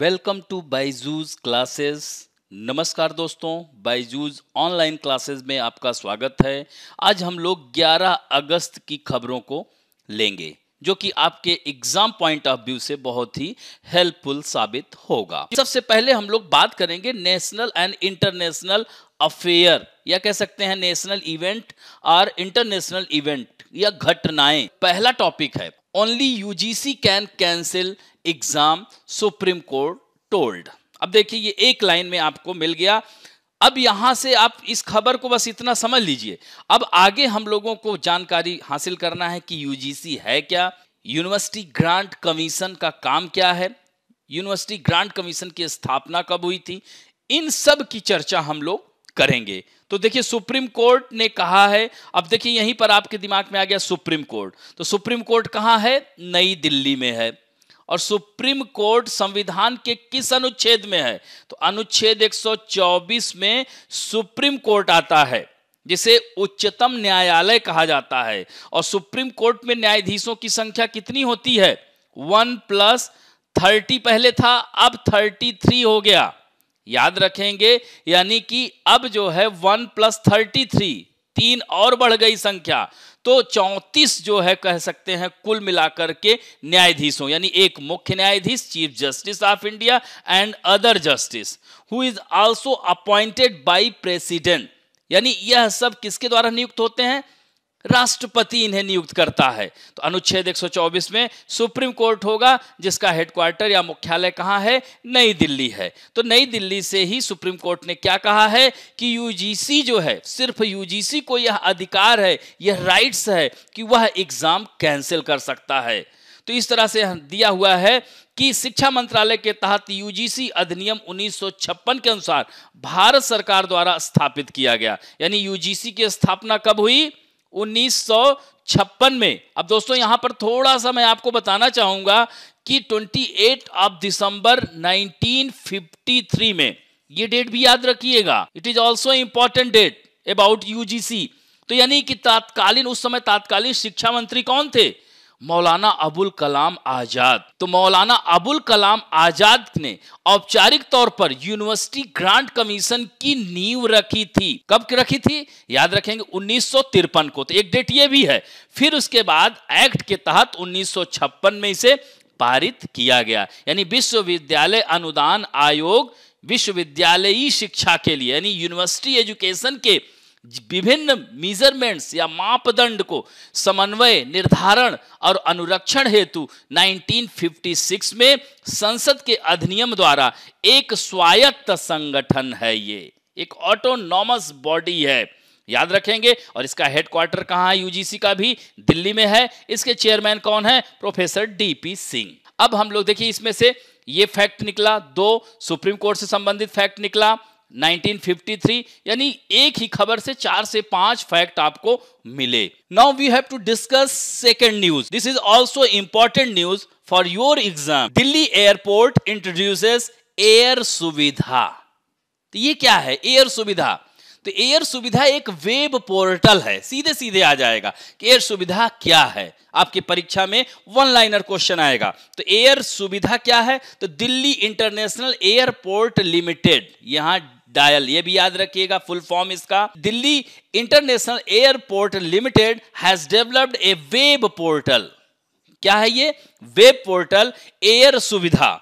Welcome to Byju's classes नमस्कार दोस्तों Byju's online classes में आपका स्वागत है आज हम लोग 11 अगस्त की खबरों को लेंगे जो कि आपके एग्जाम पॉइंट ऑफ व्यू से बहुत ही हेल्पफुल साबित होगा सबसे पहले हम लोग बात करेंगे नेशनल एंड इंटरनेशनल अफेयर या कह सकते हैं नेशनल इवेंट और इंटरनेशनल इवेंट या घटनाएं पहला टॉपिक है only UGC can cancel exam Supreme Court told अब देखिए ये एक लाइन में आपको मिल गया अब यहां से आप इस खबर को बस इतना समझ लीजिए अब आगे हम लोगों को जानकारी हासिल करना है कि यूजीसी है क्या यूनिवर्सिटी ग्रांट कमीशन का काम क्या है यूनिवर्सिटी ग्रांट कमीशन की स्थापना कब हुई थी इन सब की चर्चा हम लोग करेंगे तो देखिए सुप्रीम कोर्ट ने कहा है अब देखिए यहीं पर आपके दिमाग में आ गया सुप्रीम कोर्ट तो सुप्रीम कोर्ट कहां है नई दिल्ली में है और सुप्रीम कोर्ट संविधान के किस अनुच्छेद में है तो अनुच्छेद 124 में सुप्रीम कोर्ट आता है जिसे उच्चतम न्यायालय कहा जाता है और सुप्रीम कोर्ट में न्यायाधीशों की संख्या कितनी होती है वन प्लस थर्टी पहले था अब थर्टी थ्री हो गया याद रखेंगे यानी कि अब जो है वन प्लस थर्टी थ्री तीन और बढ़ गई संख्या तो चौंतीस जो है कह सकते हैं कुल मिलाकर के न्यायाधीशों यानी एक मुख्य न्यायाधीश chief justice of India and other justice who is also appointed by president यानी यह सब किसके द्वारा नियुक्त होते हैं राष्ट्रपति इन्हें नियुक्त करता है तो अनुच्छेद 124 में सुप्रीम कोर्ट होगा जिसका हेडक्वार्टर या मुख्यालय कहाँ है नई दिल्ली है तो नई दिल्ली से ही सुप्रीम कोर्ट ने क्या कहा है कि यूजीसी जो है सिर्फ यूजीसी को यह अधिकार है यह राइट्स है कि वह एग्जाम कैंसिल कर सकता है तो इस तरह से दिया हुआ है कि शिक्षा मंत्रालय के तहत यूजीसी अधिनियम 1956 के अनुसार भारत सरकार द्वारा स्थापित किया गया यानी यूजीसी की स्थापना कब हुई 1956 में अब दोस्तों यहां पर थोड़ा सा मैं आपको बताना चाहूंगा कि 28 ऑफ दिसंबर 1953 में ये डेट भी याद रखिएगा it is also important date about UGC तो यानी कि तात्कालीन उस समय तात्कालीन शिक्षा मंत्री कौन थे मौलाना अबुल कलाम आज़ाद तो मौलाना अबुल कलाम आज़ाद ने औपचारिक तौर पर यूनिवर्सिटी ग्रांट कमीशन की नींव रखी थी कब रखी थी याद रखेंगे उन्नीस को तो एक डेट ये भी है फिर उसके बाद एक्ट के तहत उन्नीस में इसे पारित किया गया यानी विश्वविद्यालय अनुदान आयोग विश्वविद्यालयी शिक्षा के लिए यानी यूनिवर्सिटी एजुकेशन के विभिन्न मीजरमेंट्स या मापदंड को समन्वय निर्धारण और अनुरक्षण हेतु 1956 में संसद के अधिनियम द्वारा एक स्वायत्त संगठन है ये एक ऑटोनॉमस बॉडी है याद रखेंगे और इसका हेडक्वार्टर कहाँ है यूजीसी का भी दिल्ली में है इसके चेयरमैन कौन है प्रोफेसर डीपी सिंह अब हम लोग देखिए इसमें से ये फैक्ट निकला दो सुप्रीम कोर्ट से संबंधित फैक्ट निकला 1953 यानी एक ही खबर से चार से पांच फैक्ट आपको मिले now we have to discuss second news this is also important news for your exam Delhi airport introduces air Suvidha तो ये क्या है एयर सुविधा तो एयर सुविधा एक वेब पोर्टल है सीधे सीधे आ जाएगा कि एयर सुविधा क्या है आपकी परीक्षा में वन लाइनर क्वेश्चन आएगा तो एयर सुविधा क्या है तो दिल्ली इंटरनेशनल एयरपोर्ट लिमिटेड यहां डायल ये भी याद रखिएगा फुल फॉर्म इसका Delhi international airport limited has developed a web portal क्या है ये web portal air Suvidha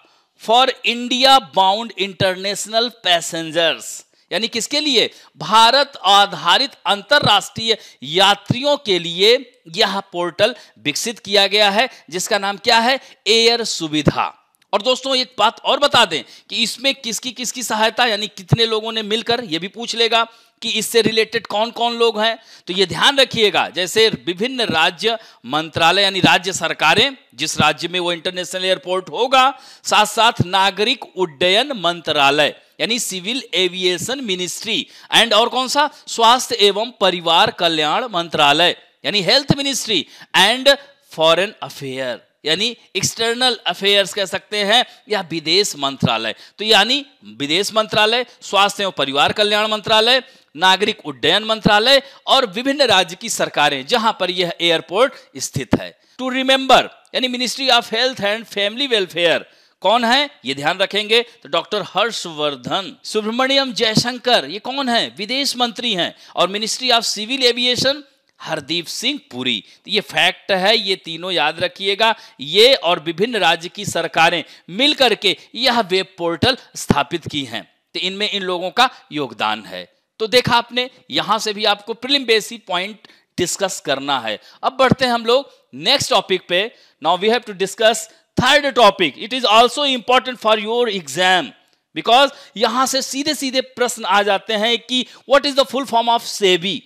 for India bound international passengers यानी किसके लिए भारत आधारित अंतरराष्ट्रीय यात्रियों के लिए यह पोर्टल विकसित किया गया है जिसका नाम क्या है एयर सुविधा और दोस्तों एक बात और बता दें कि इसमें किसकी किसकी सहायता यानी कितने लोगों ने मिलकर यह भी पूछ लेगा कि इससे रिलेटेड कौन कौन लोग हैं तो यह ध्यान रखिएगा जैसे विभिन्न राज्य मंत्रालय यानी राज्य सरकारें जिस राज्य में वो इंटरनेशनल एयरपोर्ट होगा साथ साथ नागरिक उड्डयन मंत्रालय यानी सिविल एविएशन मिनिस्ट्री एंड और कौन सा स्वास्थ्य एवं परिवार कल्याण मंत्रालय यानी health ministry and foreign affair यानी एक्सटर्नल अफेयर्स कह सकते हैं या विदेश मंत्रालय तो यानी विदेश मंत्रालय स्वास्थ्य एवं परिवार कल्याण मंत्रालय नागरिक उड्डयन मंत्रालय और विभिन्न राज्य की सरकारें जहां पर यह एयरपोर्ट स्थित है टू रिमेंबर यानी ministry of health and family welfare कौन है ये ध्यान रखेंगे तो डॉक्टर हर्षवर्धन सुब्रमण्यम जयशंकर ये कौन है विदेश मंत्री हैं और ministry of civil aviation Hardeep Singh Puri तो ये फैक्ट है ये तीनों याद रखिएगा ये और विभिन्न राज्य की सरकारें मिलकर के यह वेब पोर्टल स्थापित की हैं तो इनमें इन लोगों का योगदान है तो देखा आपने यहां से भी आपको प्रिलिम बेसिक पॉइंट डिस्कस करना है अब बढ़ते हैं हम लोग नेक्स्ट टॉपिक पे now we have to discuss third topic it is also important for your exam because यहां से सीधे सीधे प्रश्न आ जाते हैं कि what is the full form of SEBI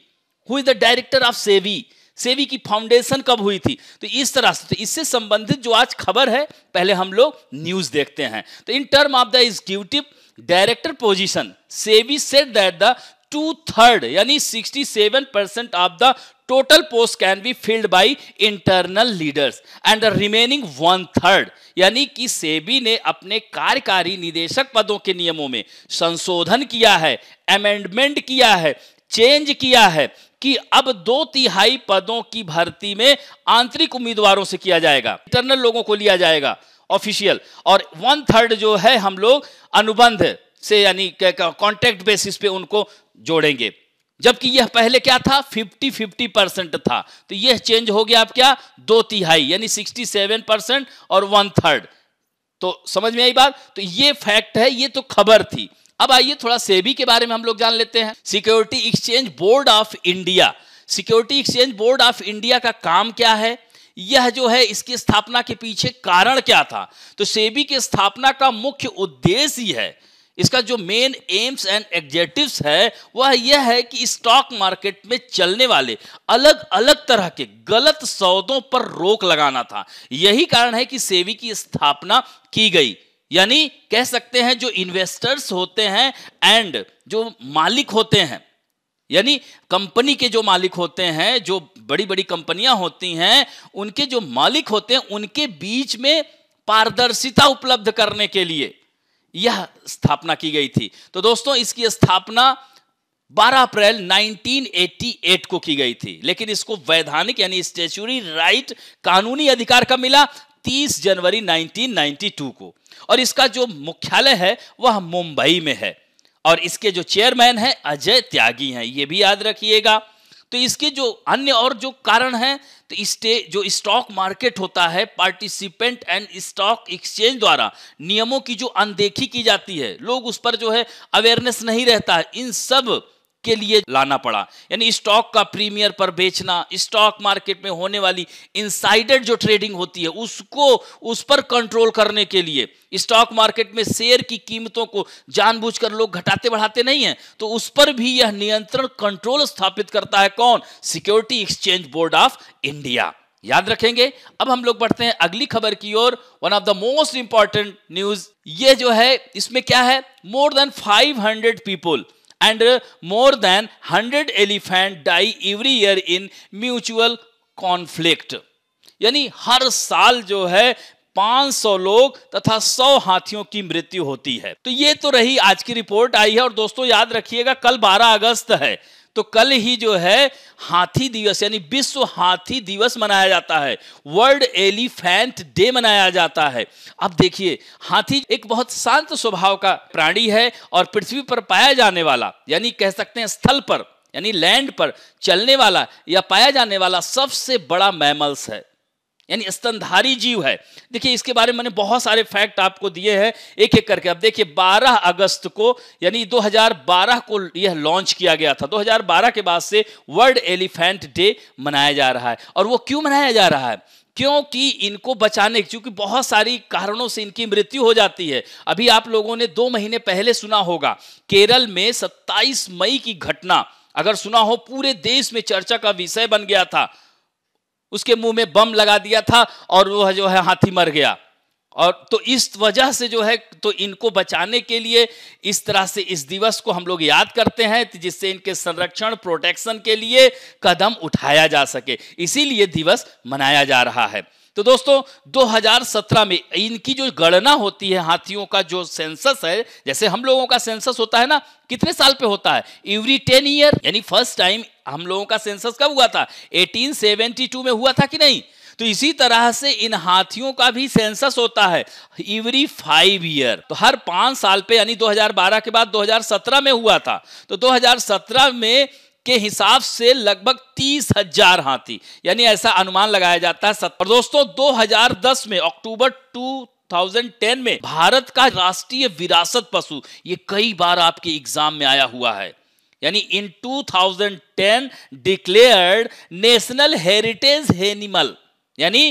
who is the director of SEBI SEBI की फाउंडेशन कब हुई थी तो इस तरह से तो इससे संबंधित जो आज खबर है पहले हम लोग न्यूज देखते हैं तो in term of the executive director position SEBI set that the two third यानी 67 percent of the total post can be filled by internal leaders and the remaining one third यानी कि सेबी e ने अपने कार्यकारी निदेशक पदों के नियमों में संशोधन किया है अमेंडमेंट किया है चेंज किया है कि अब दो तिहाई पदों की भर्ती में आंतरिक उम्मीदवारों से किया जाएगा इंटरनल लोगों को लिया जाएगा ऑफिशियल और वन थर्ड जो है हम लोग अनुबंध से यानी कॉन्ट्रैक्ट बेसिस पे उनको जोड़ेंगे जबकि यह पहले क्या था 50 50 परसेंट था तो यह चेंज हो गया आप क्या दो तिहाई यानी 67 परसेंट और वन थर्ड तो समझ में आई बात तो यह फैक्ट है यह तो खबर थी अब आइए थोड़ा सेबी के बारे में हम लोग जान लेते हैं security exchange board of India security exchange board of India का काम क्या है यह जो है इसकी स्थापना के पीछे कारण क्या था तो सेबी की स्थापना का मुख्य उद्देश्य है इसका जो मेन एम्स एंड एग्जेक्टिव है वह यह है कि स्टॉक मार्केट में चलने वाले अलग अलग तरह के गलत सौदों पर रोक लगाना था यही कारण है कि सेबी की स्थापना की गई यानी कह सकते हैं जो इन्वेस्टर्स होते हैं एंड जो मालिक होते हैं यानी कंपनी के जो मालिक होते हैं जो बड़ी बड़ी कंपनियां होती हैं उनके जो मालिक होते हैं उनके बीच में पारदर्शिता उपलब्ध करने के लिए यह स्थापना की गई थी तो दोस्तों इसकी स्थापना 12 अप्रैल 1988 को की गई थी लेकिन इसको वैधानिक यानी स्टेचुरी राइट कानूनी अधिकार कब मिला 30 जनवरी 1992 को और इसका जो मुख्यालय है वह मुंबई में है और इसके जो चेयरमैन हैं अजय त्यागी हैं ये भी याद रखिएगा तो इसके जो अन्य और जो कारण हैं तो इसटे जो स्टॉक मार्केट होता है पार्टिसिपेंट एंड स्टॉक एक्सचेंज द्वारा नियमों की जो अनदेखी की जाती है लोग उस पर जो है अवेयरनेस नहीं रहता है इन सब के लिए लाना पड़ा यानी स्टॉक का प्रीमियर पर बेचना स्टॉक मार्केट में होने वाली इनसाइडेड जो ट्रेडिंग होती है उसको उस पर कंट्रोल करने के लिए स्टॉक मार्केट में शेयर की कीमतों को जानबूझकर लोग घटाते बढ़ाते नहीं है तो उस पर भी यह नियंत्रण कंट्रोल स्थापित करता है कौन security exchange board of India याद रखेंगे अब हम लोग बढ़ते हैं अगली खबर की ओर one of the most important news ये जो है इसमें क्या है more than 500 people and uh, more than 100 elephant die every year in mutual conflict यानी हर साल जो है 500 लोग तथा 100 हाथियों की मृत्यु होती है तो ये तो रही आज की रिपोर्ट आई है और दोस्तों याद रखिएगा कल 12 अगस्त है तो कल ही जो है हाथी दिवस यानी विश्व हाथी दिवस मनाया जाता है वर्ल्ड एलिफेंट डे मनाया जाता है अब देखिए हाथी एक बहुत शांत स्वभाव का प्राणी है और पृथ्वी पर पाया जाने वाला यानी कह सकते हैं स्थल पर यानी लैंड पर चलने वाला या पाया जाने वाला सबसे बड़ा मैमल्स है यानी स्तनधारी जीव है देखिए इसके बारे में मैंने बहुत सारे फैक्ट आपको दिए हैं एक एक करके अब देखिए 12 अगस्त को यानी 2012 को यह लॉन्च किया गया था 2012 के बाद से वर्ल्ड एलिफेंट डे मनाया जा रहा है और वो क्यों मनाया जा रहा है क्योंकि इनको बचाने क्योंकि बहुत सारी कारणों से इनकी मृत्यु हो जाती है अभी आप लोगों ने दो महीने पहले सुना होगा केरल में सत्ताईस मई की घटना अगर सुना हो पूरे देश में चर्चा का विषय बन गया था उसके मुंह में बम लगा दिया था और वो जो है हाथी मर गया और तो इस वजह से जो है तो इनको बचाने के लिए इस तरह से इस दिवस को हम लोग याद करते हैं तो जिससे इनके संरक्षण प्रोटेक्शन के लिए कदम उठाया जा सके इसीलिए दिवस मनाया जा रहा है तो दोस्तों 2017 में इनकी जो गणना होती है हाथियों का जो सेंसस है जैसे हम लोगों का सेंसस होता है ना कितने साल पे होता है एवरी टेन ईयर यानी फर्स्ट टाइम हम लोगों का सेंसस कब हुआ था 1872 में हुआ था कि नहीं तो इसी तरह से इन हाथियों का भी सेंसस होता है एवरी फाइव ईयर तो हर पांच साल पे यानी 2012 के बाद 2017 में हुआ था तो 2017 में के हिसाब से लगभग तीस हजार हाथी यानी ऐसा अनुमान लगाया जाता है और दोस्तों 2010 में अक्टूबर टू 2010 में भारत का राष्ट्रीय विरासत पशु ये कई बार आपके एग्जाम में आया हुआ है यानी in 2010 declared national heritage animal यानी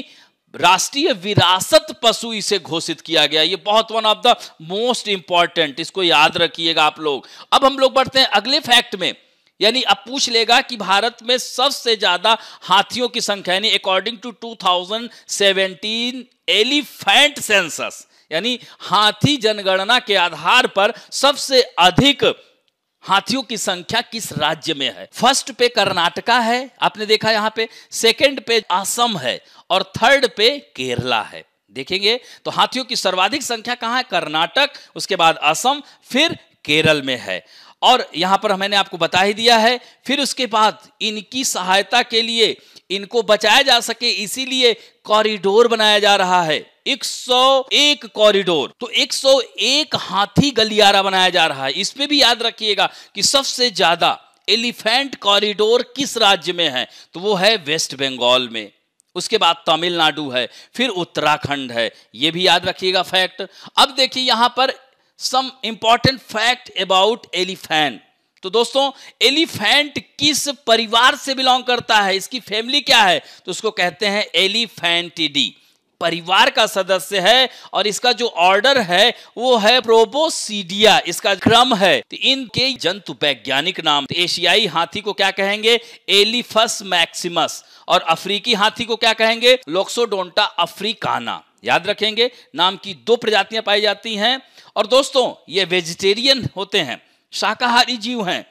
राष्ट्रीय विरासत पशु इसे घोषित किया गया ये बहुत one of the most important इसको याद रखिएगा आप लोग अब हम लोग बढ़ते हैं अगले फैक्ट में यानी अब पूछ लेगा कि भारत में सबसे ज्यादा हाथियों की संख्या यानी अकॉर्डिंग टू 2017 एलिफेंट सेंसस यानी हाथी जनगणना के आधार पर सबसे अधिक हाथियों की संख्या किस राज्य में है फर्स्ट पे कर्नाटका है आपने देखा यहां पे सेकंड पे असम है और थर्ड पे केरला है देखेंगे तो हाथियों की सर्वाधिक संख्या कहां है कर्नाटक उसके बाद असम फिर केरल में है और यहां पर मैंने आपको बता ही दिया है फिर उसके बाद इनकी सहायता के लिए इनको बचाया जा सके इसीलिए कॉरिडोर बनाया जा रहा है 101 कॉरिडोर तो 101 हाथी गलियारा बनाया जा रहा है इसमें भी याद रखिएगा कि सबसे ज्यादा एलिफेंट कॉरिडोर किस राज्य में है तो वो है वेस्ट बंगाल में उसके बाद तमिलनाडु है फिर उत्तराखंड है ये भी याद रखिएगा फैक्ट अब देखिए यहां पर some important fact about elephant तो दोस्तों एलिफेंट किस परिवार से बिलोंग करता है इसकी फैमिली क्या है तो उसको कहते हैं एलिफेंटिडी परिवार का सदस्य है और इसका जो ऑर्डर है वो है प्रोबोसीडिया इसका क्रम है तो इनके जंतु वैज्ञानिक नाम तो एशियाई हाथी को क्या कहेंगे एलिफस मैक्सिमस और अफ्रीकी हाथी को क्या कहेंगे लोक्सोडोंटा अफ्रीकाना याद रखेंगे नाम की दो प्रजातियां पाई जाती हैं और दोस्तों ये वेजिटेरियन होते हैं शाकाहारी जीव हैं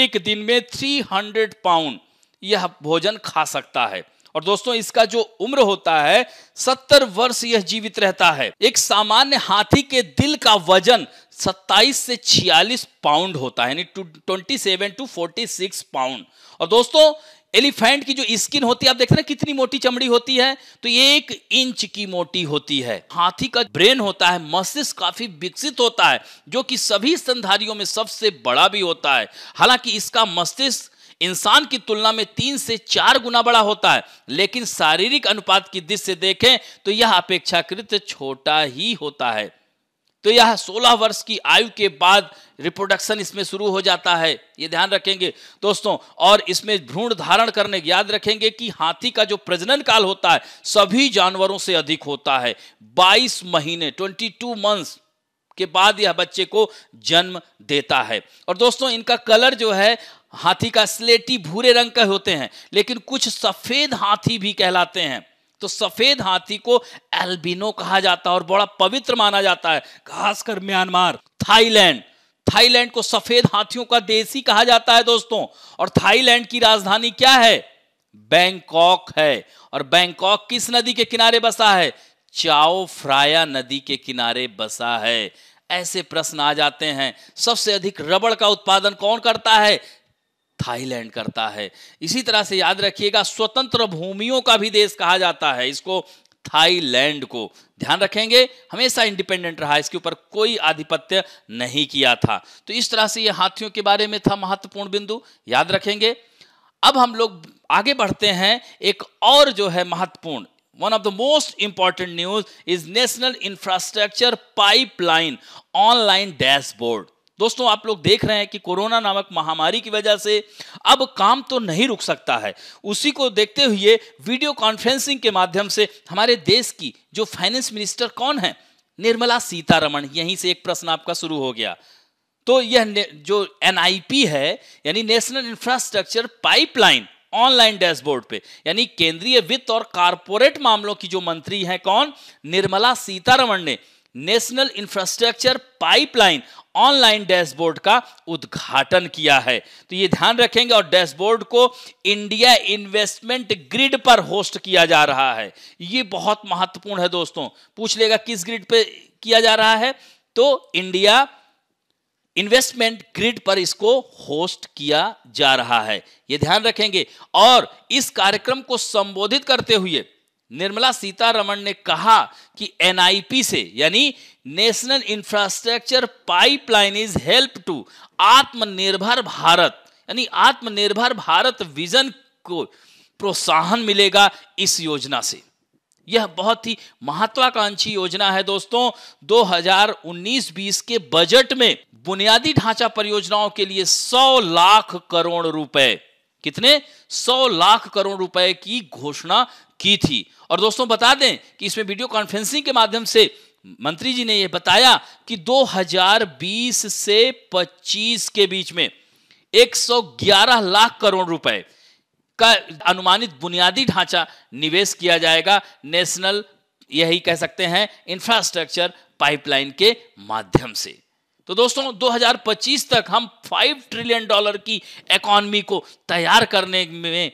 एक दिन में 300 पाउंड यह भोजन खा सकता है और दोस्तों इसका जो उम्र होता है सत्तर वर्ष यह जीवित रहता है एक सामान्य हाथी के दिल का वजन 27 से 46 पाउंड होता है यानी 27 टू 46 पाउंड और दोस्तों एलिफेंट की जो स्किन होती है आप देखते हैं ना कितनी मोटी चमड़ी होती है तो ये एक इंच की मोटी होती है हाथी का ब्रेन होता है मस्तिष्क काफी विकसित होता है जो कि सभी स्तनधारियों में सबसे बड़ा भी होता है हालांकि इसका मस्तिष्क इंसान की तुलना में तीन से चार गुना बड़ा होता है लेकिन शारीरिक अनुपात की दृष्टि से देखें तो यह अपेक्षाकृत छोटा ही होता है तो यह 16 वर्ष की आयु के बाद रिप्रोडक्शन इसमें शुरू हो जाता है ये ध्यान रखेंगे दोस्तों और इसमें भ्रूण धारण करने याद रखेंगे कि हाथी का जो प्रजनन काल होता है सभी जानवरों से अधिक होता है 22 महीने 22 मंथ्स के बाद यह बच्चे को जन्म देता है और दोस्तों इनका कलर जो है हाथी का स्लेटी भूरे रंग का होते हैं लेकिन कुछ सफ़ेद हाथी भी कहलाते हैं तो सफेद हाथी को एल्बिनो कहा जाता है और बड़ा पवित्र माना जाता है खासकर म्यांमार थाईलैंड थाईलैंड को सफेद हाथियों का देश ही कहा जाता है दोस्तों और थाईलैंड की राजधानी क्या है बैंकॉक है और बैंकॉक किस नदी के किनारे बसा है चाओ फ्राया नदी के किनारे बसा है ऐसे प्रश्न आ जाते हैं सबसे अधिक रबड़ का उत्पादन कौन करता है थाईलैंड करता है इसी तरह से याद रखिएगा स्वतंत्र भूमियों का भी देश कहा जाता है इसको थाईलैंड को ध्यान रखेंगे हमेशा इंडिपेंडेंट रहा इसके ऊपर कोई आधिपत्य नहीं किया था तो इस तरह से ये हाथियों के बारे में था महत्वपूर्ण बिंदु याद रखेंगे अब हम लोग आगे बढ़ते हैं एक और जो है महत्वपूर्ण one of the most important news is national infrastructure pipeline online dashboard दोस्तों आप लोग देख रहे हैं कि कोरोना नामक महामारी की वजह से अब काम तो नहीं रुक सकता है उसी को देखते हुए वीडियो कॉन्फ्रेंसिंग के माध्यम से हमारे देश की जो फाइनेंस मिनिस्टर कौन है निर्मला सीतारमण यहीं से एक प्रश्न आपका शुरू हो गया तो यह जो एनआईपी है यानी national infrastructure pipeline online dashboard पे यानी केंद्रीय वित्त और कारपोरेट मामलों की जो मंत्री हैं कौन निर्मला सीतारमण ने national infrastructure pipeline online dashboard का उद्घाटन किया है तो ये ध्यान रखेंगे और डैशबोर्ड को इंडिया इन्वेस्टमेंट ग्रिड पर होस्ट किया जा रहा है ये बहुत महत्वपूर्ण है दोस्तों पूछ लेगा किस ग्रिड पर किया जा रहा है तो इंडिया इन्वेस्टमेंट ग्रिड पर इसको होस्ट किया जा रहा है ये ध्यान रखेंगे और इस कार्यक्रम को संबोधित करते हुए निर्मला सीतारमण ने कहा कि एनआईपी से यानी national infrastructure pipeline is help to Atmanirbhar Bharat यानी आत्मनिर्भर भारत विजन को प्रोत्साहन मिलेगा इस योजना से यह बहुत ही महत्वाकांक्षी योजना है दोस्तों 2019-20 के बजट में बुनियादी ढांचा परियोजनाओं के लिए 100 लाख करोड़ रुपए कितने 100 लाख करोड़ रुपए की घोषणा की थी और दोस्तों बता दें कि इसमें वीडियो कॉन्फ्रेंसिंग के माध्यम से मंत्री जी ने यह बताया कि 2020 से 25 के बीच में 111 लाख करोड़ रुपए का अनुमानित बुनियादी ढांचा निवेश किया जाएगा नेशनल यही कह सकते हैं इंफ्रास्ट्रक्चर पाइपलाइन के माध्यम से तो दोस्तों 2025 तक हम 5 ट्रिलियन डॉलर की इकोनॉमी को तैयार करने में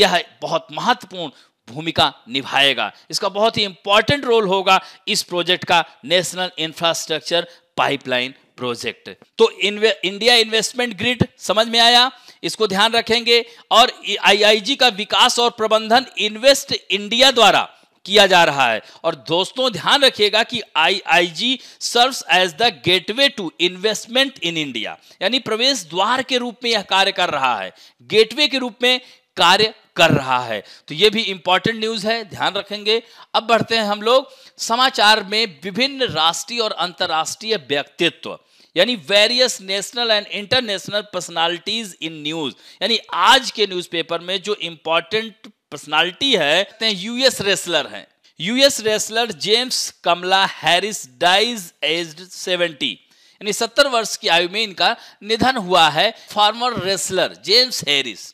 यह बहुत महत्वपूर्ण भूमिका निभाएगा इसका बहुत ही इंपॉर्टेंट रोल होगा इस प्रोजेक्ट का नेशनल इंफ्रास्ट्रक्चर पाइपलाइन प्रोजेक्ट तो इन्वे, इंडिया इन्वेस्टमेंट ग्रिड समझ में आया इसको ध्यान रखेंगे और आईआईजी का विकास और प्रबंधन इन्वेस्ट इंडिया द्वारा किया जा रहा है और दोस्तों ध्यान रखिएगा कि IIG serves as the gateway to investment in India यानी प्रवेश द्वार के रूप में यह कार्य कर रहा है गेटवे के रूप में कार्य कर रहा है तो ये भी इंपॉर्टेंट न्यूज़ है ध्यान रखेंगे अब बढ़ते हैं हम लोग समाचार में विभिन्न राष्ट्रीय और अंतर्राष्ट्रीय व्यक्तित्व यानी various national and international personalities in news यानी आज के न्यूज़पेपर में जो इंपॉर्टेंट पर्सनालिटी है यूएस रेसलर हैं US wrestler James Kamala Harris dies at 70 यानी 70 वर्ष की आयु में इनका निधन हुआ है फार्मर रेसलर जेम्स हैरिस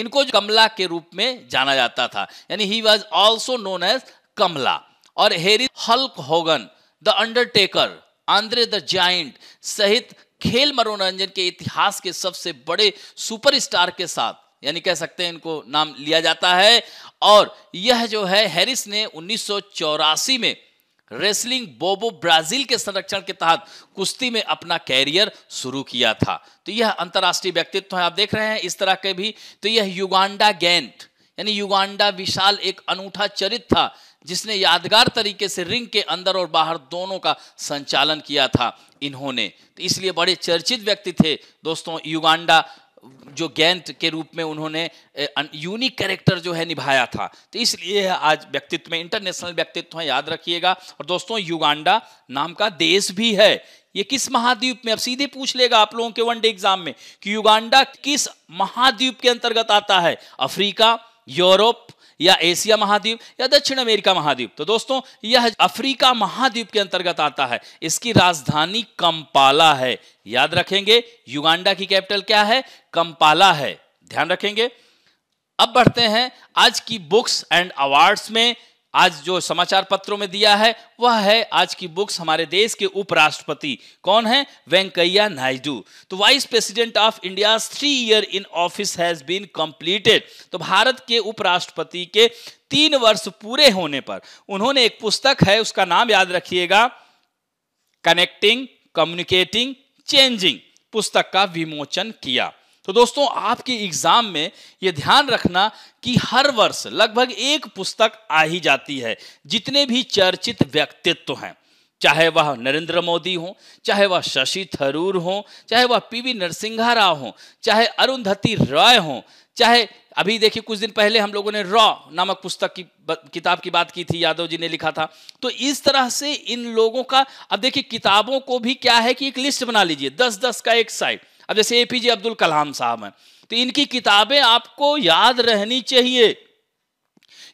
इनको जो कमला के रूप में जाना जाता था यानी he was also known as Kamala और हेरी Hulk Hogan the Undertaker Andre the Giant सहित खेल मनोरंजन के इतिहास के सबसे बड़े सुपरस्टार के साथ यानी कह सकते हैं इनको नाम लिया जाता है और यह जो है हैरिस ने उन्नीस में रेसलिंग बोबो ब्राजील के संरक्षण के तहत कुश्ती में अपना कैरियर शुरू किया था तो यह अंतर्राष्ट्रीय व्यक्तित्व है आप देख रहे हैं इस तरह के भी तो यह युगांडा गेंट यानी युगांडा विशाल एक अनूठा चरित्र था जिसने यादगार तरीके से रिंग के अंदर और बाहर दोनों का संचालन किया था इन्होंने तो इसलिए बड़े चर्चित व्यक्ति थे दोस्तों युगांडा जो गेंट के रूप में उन्होंने यूनिक कैरेक्टर जो है निभाया था तो इसलिए आज व्यक्तित्व में इंटरनेशनल व्यक्तित्व है याद रखिएगा और दोस्तों युगांडा नाम का देश भी है ये किस महाद्वीप में अब सीधे पूछ लेगा आप लोगों के वनडे एग्जाम में कि युगांडा किस महाद्वीप के अंतर्गत आता है अफ्रीका यूरोप या एशिया महाद्वीप या दक्षिण अमेरिका महाद्वीप तो दोस्तों यह अफ्रीका महाद्वीप के अंतर्गत आता है इसकी राजधानी कंपाला है याद रखेंगे युगांडा की कैपिटल क्या है कंपाला है ध्यान रखेंगे अब बढ़ते हैं आज की बुक्स एंड अवार्ड्स में आज जो समाचार पत्रों में दिया है वह है आज की बुक्स हमारे देश के उपराष्ट्रपति कौन है वेंकैया नायडू तो vice president of India three year in office has been completed तो भारत के उपराष्ट्रपति के तीन वर्ष पूरे होने पर उन्होंने एक पुस्तक है उसका नाम याद रखिएगा कनेक्टिंग कम्युनिकेटिंग चेंजिंग पुस्तक का विमोचन किया तो दोस्तों आपके एग्जाम में ये ध्यान रखना कि हर वर्ष लगभग एक पुस्तक आ ही जाती है जितने भी चर्चित व्यक्तित्व हैं चाहे वह नरेंद्र मोदी हो चाहे वह शशि थरूर हो चाहे वह पीवी नरसिंहा राव हो चाहे अरुंधति रॉय हो चाहे अभी देखिए कुछ दिन पहले हम लोगों ने रॉ नामक पुस्तक की किताब की बात की थी यादव जी ने लिखा था तो इस तरह से इन लोगों का अब देखिए किताबों को भी क्या है कि एक लिस्ट बना लीजिए दस दस का एक साइड अब जैसे एपीजे अब्दुल कलाम साहब हैं तो इनकी किताबें आपको याद रहनी चाहिए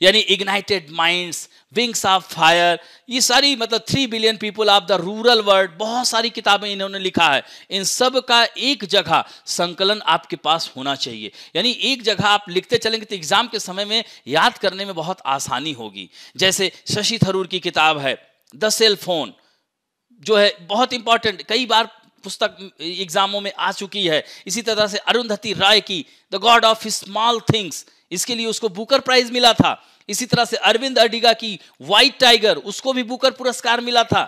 यानी ignited minds wings of fire ये सारी मतलब three billion people of the rural world बहुत सारी किताबें इन्होंने लिखा है इन सब का एक जगह संकलन आपके पास होना चाहिए यानी एक जगह आप लिखते चलेंगे तो एग्जाम के समय में याद करने में बहुत आसानी होगी जैसे शशि थरूर की किताब है द सेल फोन जो है बहुत इंपॉर्टेंट कई बार पुस्तक एग्जामों में आ चुकी है इसी तरह से अरुंधति राय की the god of small things इसके लिए उसको बुकर प्राइज मिला था इसी तरह से अरविंद अडिगा की व्हाइट टाइगर उसको भी बुकर पुरस्कार मिला था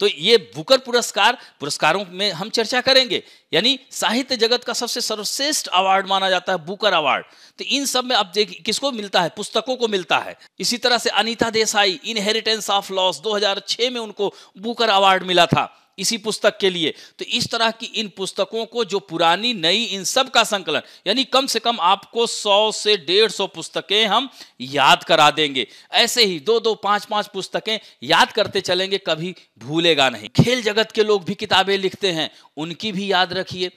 तो ये बुकर पुरस्कार पुरस्कारों में हम चर्चा करेंगे यानी साहित्य जगत का सबसे सर्वश्रेष्ठ अवार्ड माना जाता है बुकर अवार्ड तो इन सब में अब किसको मिलता है पुस्तकों को मिलता है इसी तरह से Anita Desai inheritance of loss 2006 में उनको बुकर अवार्ड मिला था इसी पुस्तक के लिए तो इस तरह की इन पुस्तकों को जो पुरानी नई इन सब का संकलन यानी कम से कम आपको सौ से डेढ़ सौ पुस्तकें हम याद करा देंगे ऐसे ही दो दो पांच पांच पुस्तकें याद करते चलेंगे कभी भूलेगा नहीं खेल जगत के लोग भी किताबें लिखते हैं उनकी भी याद रखिए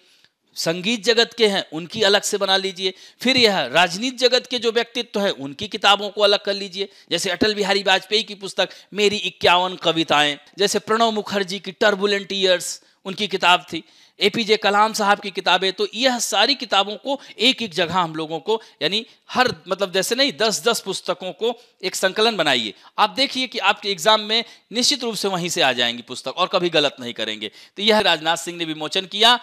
संगीत जगत के हैं उनकी अलग से बना लीजिए फिर यह राजनीति जगत के जो व्यक्तित्व तो हैं उनकी किताबों को अलग कर लीजिए जैसे अटल बिहारी वाजपेयी की पुस्तक मेरी इक्यावन कविताएं जैसे प्रणव मुखर्जी की टर्बुलेंट ईयर्स उनकी किताब थी ए पी जे कलाम साहब की किताबें तो यह सारी किताबों को एक एक जगह हम लोगों को यानी हर मतलब जैसे नहीं दस दस पुस्तकों को एक संकलन बनाइए आप देखिए कि आपके एग्जाम में निश्चित रूप से वहीं से आ जाएंगी पुस्तक और कभी गलत नहीं करेंगे तो यह राजनाथ सिंह ने विमोचन किया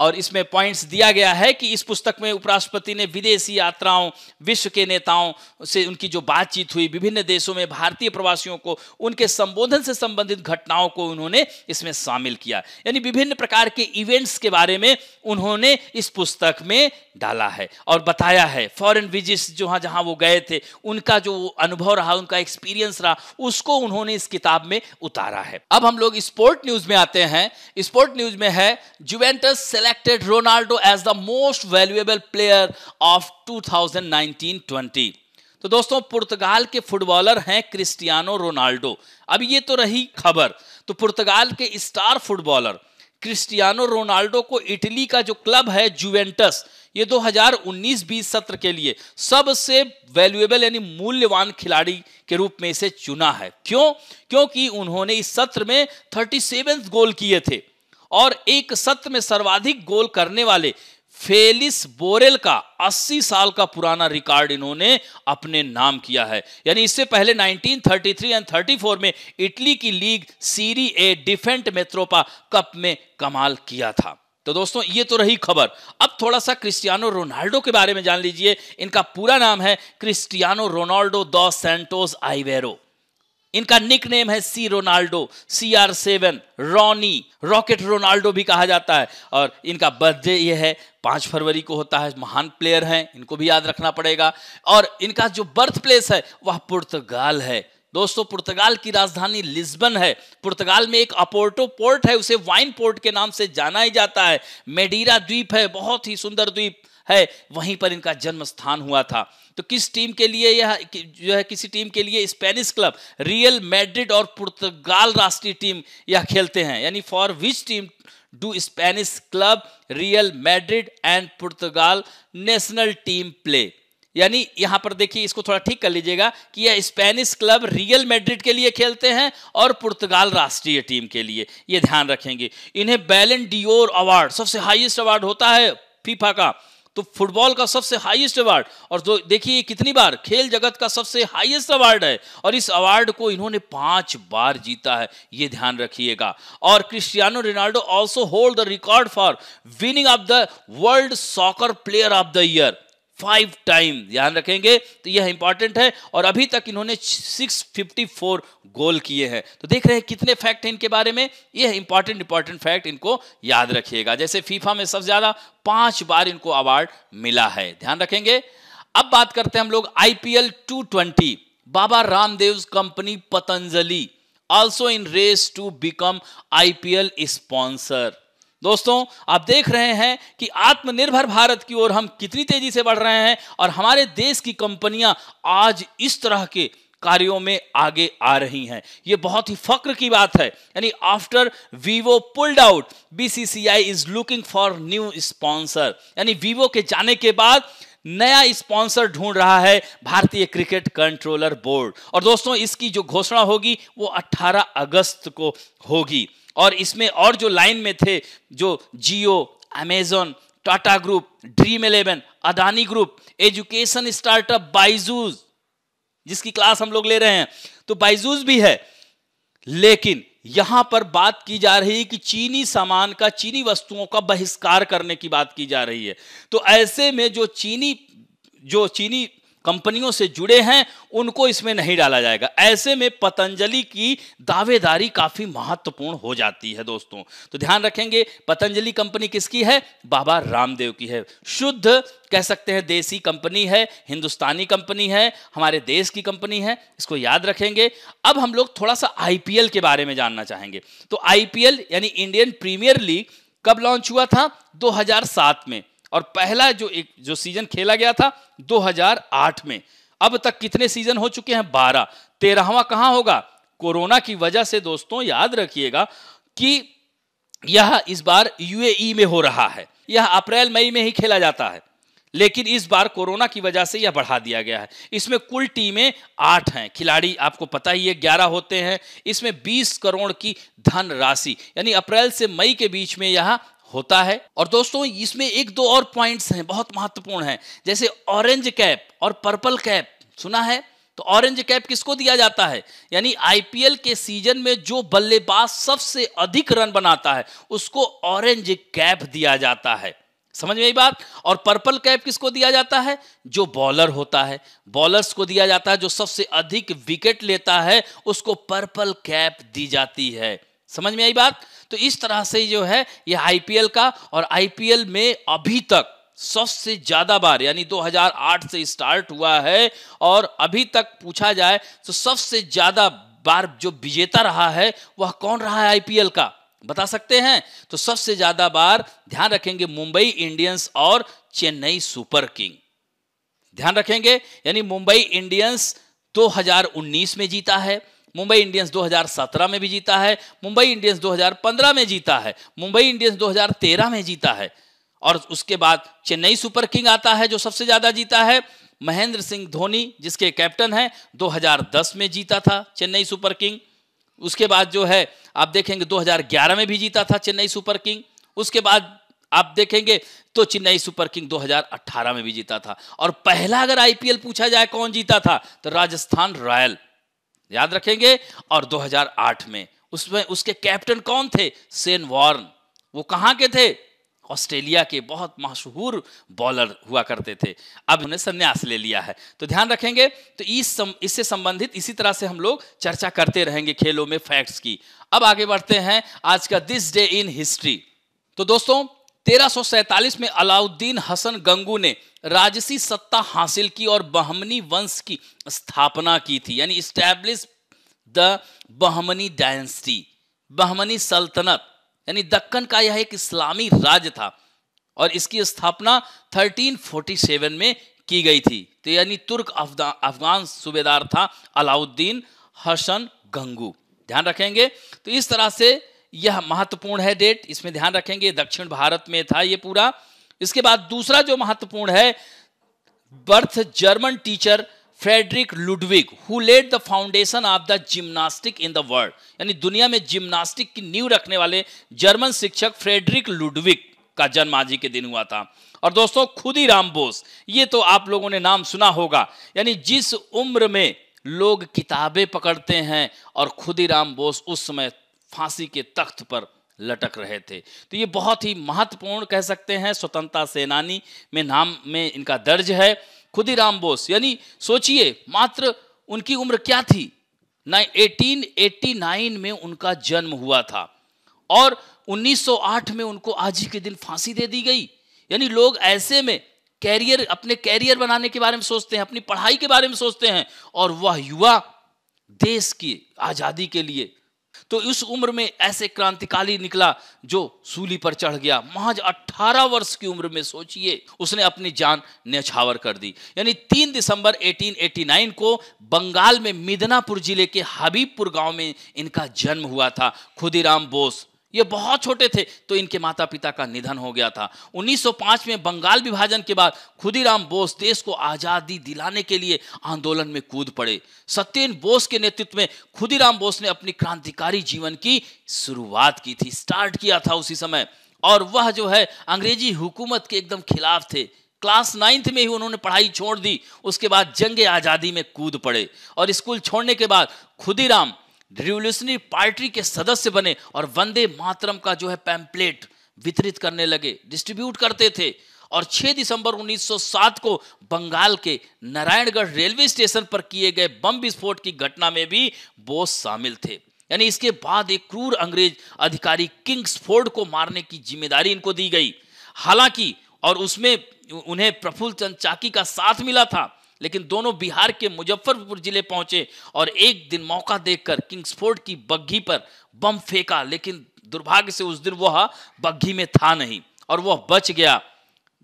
और इसमें पॉइंट्स दिया गया है कि इस पुस्तक में उपराष्ट्रपति ने विदेशी यात्राओं विश्व के नेताओं से उनकी जो बातचीत हुई विभिन्न देशों में भारतीय प्रवासियों को उनके संबोधन से संबंधित घटनाओं को उन्होंने इसमें शामिल किया यानी विभिन्न प्रकार के इवेंट्स के बारे में उन्होंने इस पुस्तक में डाला है और बताया है फॉरन विजिट्स जहाँ जहाँ वो गए थे उनका जो अनुभव रहा उनका एक्सपीरियंस रहा उसको उन्होंने इस किताब में उतारा है अब हम लोग स्पोर्ट न्यूज में आते हैं स्पोर्ट न्यूज में है Juventus selected Ronaldo as the most valuable player of 2019-20. तो दोस्तों पुर्तगाल के फुटबॉलर हैं क्रिस्टियानो रोनाल्डो अब ये तो रही खबर तो पुर्तगाल के स्टार फुटबॉलर क्रिस्टियानो रोनाल्डो को इटली का जो क्लब है जुवेंटस ये 2019-20 सत्र के लिए सबसे वैल्यूएबल यानी मूल्यवान खिलाड़ी के रूप में इसे चुना है क्यों क्योंकि उन्होंने इस सत्र में थर्टी गोल किए थे और एक सत्र में सर्वाधिक गोल करने वाले फेलिस बोरेल का 80 साल का पुराना रिकॉर्ड इन्होंने अपने नाम किया है यानी इससे पहले 1933 एंड 34 में इटली की लीग सीरी ए डिफेंट मेत्रोपा कप में कमाल किया था तो दोस्तों ये तो रही खबर अब थोड़ा सा क्रिस्टियानो रोनाल्डो के बारे में जान लीजिए इनका पूरा नाम है Cristiano Ronaldo dos Santos Aveiro इनका निक नेम है C Ronaldo C R seven Ronnie rocket Ronaldo भी कहा जाता है और इनका बर्थडे ये है पाँच फरवरी को होता है महान प्लेयर हैं इनको भी याद रखना पड़ेगा और इनका जो बर्थ प्लेस है वह पुर्तगाल है दोस्तों पुर्तगाल की राजधानी लिस्बन है पुर्तगाल में एक अपोर्टो पोर्ट है उसे वाइन पोर्ट के नाम से जाना ही जाता है मेडीरा द्वीप है बहुत ही सुंदर द्वीप है वहीं पर इनका जन्म स्थान हुआ था तो किस टीम के लिए यह जो है किसी टीम के लिए स्पेनिश क्लब रियल मैड्रिड और पुर्तगाल राष्ट्रीय टीम यह खेलते हैं यानी for which team do Spanish club Real Madrid and पुर्तगाल नेशनल टीम प्ले यानी यहां पर देखिए इसको थोड़ा ठीक कर लीजिएगा कि यह स्पेनिश क्लब रियल मैड्रिड के लिए खेलते हैं और पुर्तगाल राष्ट्रीय टीम के लिए यह ध्यान रखेंगे इन्हें बैलन अवार्ड सबसे हाईएस्ट अवार्ड होता है फीफा का तो फुटबॉल का सबसे हाईएस्ट अवार्ड और जो देखिए कितनी बार खेल जगत का सबसे हाईएस्ट अवार्ड है और इस अवार्ड को इन्होंने पांच बार जीता है ये ध्यान रखिएगा और Cristiano Ronaldo also hold the record for winning of the world soccer player of the year five time ध्यान रखेंगे तो यह इंपॉर्टेंट है और अभी तक इन्होंने 654 गोल किए हैं तो देख रहे हैं कितने फैक्ट हैं इनके बारे में यह इंपॉर्टेंट इंपॉर्टेंट फैक्ट इनको याद रखिएगा जैसे फीफा में सबसे ज़्यादा पांच बार इनको अवार्ड मिला है ध्यान रखेंगे अब बात करते हैं हम लोग IPL to Baba Ramdev company Patanjali also in race to become IPL sponsor दोस्तों आप देख रहे हैं कि आत्मनिर्भर भारत की ओर हम कितनी तेजी से बढ़ रहे हैं और हमारे देश की कंपनियां आज इस तरह के कार्यों में आगे आ रही हैं ये बहुत ही फक्र की बात है यानी after Vivo pulled out BCCI is looking for new sponsor यानी वीवो के जाने के बाद नया स्पॉन्सर ढूंढ रहा है भारतीय क्रिकेट कंट्रोलर बोर्ड और दोस्तों इसकी जो घोषणा होगी वो 18 अगस्त को होगी और इसमें और जो लाइन में थे जो Jio Amazon Tata group dream eleven Adani group education startup Byju's जिसकी क्लास हम लोग ले रहे हैं तो बाइजूज भी है लेकिन यहां पर बात की जा रही है कि चीनी सामान का चीनी वस्तुओं का बहिष्कार करने की बात की जा रही है तो ऐसे में जो चीनी जो चीनी कंपनियों से जुड़े हैं उनको इसमें नहीं डाला जाएगा ऐसे में पतंजलि की दावेदारी काफी महत्वपूर्ण हो जाती है दोस्तों तो ध्यान रखेंगे पतंजलि कंपनी किसकी है बाबा रामदेव की है शुद्ध कह सकते हैं देसी कंपनी है हिंदुस्तानी कंपनी है हमारे देश की कंपनी है इसको याद रखेंगे अब हम लोग थोड़ा सा आईपीएल के बारे में जानना चाहेंगे तो आईपीएल यानी इंडियन प्रीमियर लीग कब लॉन्च हुआ था 2007 में और पहला जो एक जो सीजन खेला गया था 2008 में अब तक कितने सीजन हो चुके हैं बारह तेरहवा कहां होगा कोरोना की वजह से दोस्तों याद रखिएगा कि यह इस बार यूएई e में हो रहा है यह अप्रैल मई में ही खेला जाता है लेकिन इस बार कोरोना की वजह से यह बढ़ा दिया गया है इसमें कुल टीमें आठ हैं खिलाड़ी आपको पता ही है ग्यारह होते हैं इसमें बीस करोड़ की धनराशि यानी अप्रैल से मई के बीच में यह होता है और दोस्तों इसमें एक दो और पॉइंट्स हैं बहुत महत्वपूर्ण हैं जैसे ऑरेंज कैप और पर्पल कैप सुना है तो ऑरेंज कैप किसको दिया जाता है यानी आईपीएल के सीजन में जो बल्लेबाज सबसे अधिक रन बनाता है उसको ऑरेंज कैप दिया जाता है समझ में बात और पर्पल कैप किसको दिया जाता है जो बॉलर होता है बॉलर्स को दिया जाता है जो सबसे अधिक विकेट लेता है उसको पर्पल कैप दी जाती है समझ में आई बात तो इस तरह से जो है यह आईपीएल का और आईपीएल में अभी तक सबसे ज्यादा बार यानी 2008 से स्टार्ट हुआ है और अभी तक पूछा जाए तो सबसे ज्यादा बार जो विजेता रहा है वह कौन रहा है आईपीएल का बता सकते हैं तो सबसे ज्यादा बार ध्यान रखेंगे मुंबई इंडियंस और चेन्नई सुपर किंग ध्यान रखेंगे यानी मुंबई इंडियंस 2019 में जीता है मुंबई इंडियंस 2017 में भी जीता है मुंबई इंडियंस 2015 में जीता है मुंबई इंडियंस 2013 में जीता है और उसके बाद चेन्नई सुपर किंग आता है जो सबसे ज़्यादा जीता है महेंद्र सिंह धोनी जिसके कैप्टन हैं 2010 में जीता था चेन्नई सुपर किंग उसके बाद जो है आप देखेंगे 2011 में भी जीता था चेन्नई सुपर किंग उसके बाद आप देखेंगे तो चेन्नई सुपर किंग 2018 में भी जीता था और पहला अगर आईपीएल पूछा जाए कौन जीता था तो राजस्थान रॉयल याद रखेंगे और 2008 में उसमें उसके कैप्टन कौन थे सेन वॉर्न वो कहाँ के थे ऑस्ट्रेलिया के बहुत मशहूर बॉलर हुआ करते थे अब उन्हें संन्यास ले लिया है तो ध्यान रखेंगे तो इस सम, इससे संबंधित इसी तरह से हम लोग चर्चा करते रहेंगे खेलों में फैक्ट्स की अब आगे बढ़ते हैं आज का दिस डे इन हिस्ट्री तो दोस्तों 1347 में अलाउद्दीन हसन गंगू ने राजसी सत्ता हासिल की और बहमनी वंश की स्थापना की थी यानी establish the Bahmani dynasty Bahmani सल्तनत यानी दक्कन का यह एक इस्लामी राज्य था और इसकी स्थापना 1347 में की गई थी तो यानी तुर्क अफगान सूबेदार था अलाउद्दीन हसन गंगू ध्यान रखेंगे तो इस तरह से यह महत्वपूर्ण है डेट इसमें ध्यान रखेंगे दक्षिण भारत में था यह पूरा इसके बाद दूसरा जो महत्वपूर्ण है birth German teacher Friedrich Ludwig who led the foundation of the gymnastic in the world यानी दुनिया में जिम्नास्टिक की नींव रखने वाले जर्मन शिक्षक फ्रेडरिक लुडविक का जन्म आज ही के दिन हुआ था और दोस्तों खुद ही राम बोस ये तो आप लोगों ने नाम सुना होगा यानी जिस उम्र में लोग किताबें पकड़ते हैं और खुद ही राम बोस उस समय फांसी के तख्त पर लटक रहे थे तो ये बहुत ही महत्वपूर्ण कह सकते हैं स्वतंत्रता सेनानी में नाम में इनका दर्ज है खुदीराम बोस यानी सोचिए मात्र उनकी उम्र क्या थी ना 1889 में उनका जन्म हुआ था और 1908 में उनको आज ही के दिन फांसी दे दी गई यानी लोग ऐसे में कैरियर अपने कैरियर बनाने के बारे में सोचते हैं अपनी पढ़ाई के बारे में सोचते हैं और वह युवा देश की आज़ादी के लिए तो इस उम्र में ऐसे क्रांतिकारी निकला जो सूली पर चढ़ गया महज 18 वर्ष की उम्र में सोचिए उसने अपनी जान न्यछावर कर दी यानी 3 दिसंबर 1889 को बंगाल में मिदनापुर जिले के हबीबपुर गांव में इनका जन्म हुआ था खुदीराम बोस ये बहुत छोटे थे तो इनके माता पिता का निधन हो गया था 1905 में बंगाल विभाजन के बाद खुदीराम बोस देश को आज़ादी दिलाने के लिए आंदोलन में कूद पड़े सत्येन बोस के नेतृत्व में खुदीराम बोस ने अपनी क्रांतिकारी जीवन की शुरुआत की थी स्टार्ट किया था उसी समय और वह जो है अंग्रेजी हुकूमत के एकदम खिलाफ थे क्लास नाइन्थ में ही उन्होंने पढ़ाई छोड़ दी उसके बाद जंग आज़ादी में कूद पड़े और स्कूल छोड़ने के बाद खुदीराम रिवोल्यूशनरी पार्टी के सदस्य बने और वंदे मातरम का जो है पैम्पलेट वितरित करने लगे डिस्ट्रीब्यूट करते थे और 6 दिसंबर 1907 को बंगाल के नारायणगढ़ रेलवे स्टेशन पर किए गए बम विस्फोट की घटना में भी बोस शामिल थे यानी इसके बाद एक क्रूर अंग्रेज अधिकारी किंग्सफोर्ड को मारने की जिम्मेदारी इनको दी गई हालांकि और उसमें उन्हें प्रफुल्ल चंद चाकी का साथ मिला था लेकिन दोनों बिहार के मुजफ्फरपुर जिले पहुंचे और एक दिन मौका देखकर किंग्सफोर्ड की बग्घी पर बम फेंका लेकिन दुर्भाग्य से उस दिन वह बग्घी में था नहीं और वह बच गया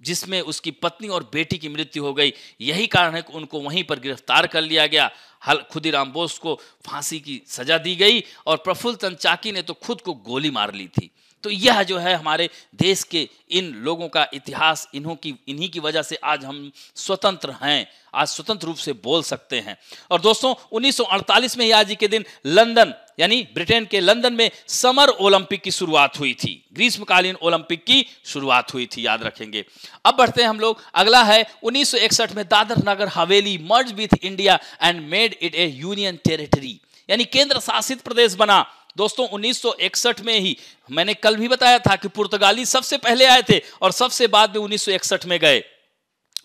जिसमें उसकी पत्नी और बेटी की मृत्यु हो गई यही कारण है कि उनको वहीं पर गिरफ्तार कर लिया गया हल खुदीराम बोस को फांसी की सजा दी गई और प्रफुल्ल चंद चाकी ने तो खुद को गोली मार ली थी तो यह जो है हमारे देश के इन लोगों का इतिहास इन्हों की इन्हीं की वजह से आज हम स्वतंत्र हैं आज स्वतंत्र रूप से बोल सकते हैं और दोस्तों 1948 में ही आज ही के दिन लंदन यानी ब्रिटेन के लंदन में समर ओलंपिक की शुरुआत हुई थी ग्रीष्मकालीन ओलंपिक की शुरुआत हुई थी याद रखेंगे अब बढ़ते हैं हम लोग अगला है 1961 में Dadra Nagar Haveli merge with India and made it a union territory यानी केंद्र शासित प्रदेश बना दोस्तों 1961 में ही मैंने कल भी बताया था कि पुर्तगाली सबसे पहले आए थे और सबसे बाद में 1961 में गए